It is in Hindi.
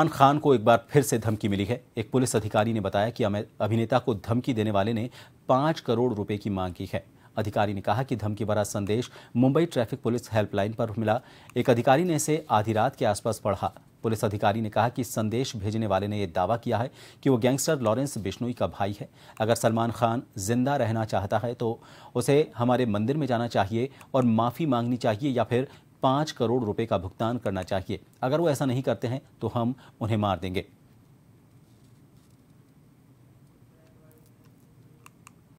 इमरान खान को एक बार फिर से धमकी मिली है एक पुलिस अधिकारी ने बताया कि अभिनेता को धमकी देने वाले ने पांच करोड़ रुपए की मांग की है अधिकारी ने कहा कि धमकी भरा संदेश मुंबई ट्रैफिक पुलिस हेल्पलाइन पर मिला एक अधिकारी ने इसे आधी रात के आसपास पढ़ा पुलिस अधिकारी ने कहा कि संदेश भेजने वाले ने यह दावा किया है कि वो गैंगस्टर लॉरेंस बिश्नोई का भाई है अगर सलमान खान जिंदा रहना चाहता है तो उसे हमारे मंदिर में जाना चाहिए और माफ़ी मांगनी चाहिए या फिर पाँच करोड़ रुपए का भुगतान करना चाहिए अगर वो ऐसा नहीं करते हैं तो हम उन्हें मार देंगे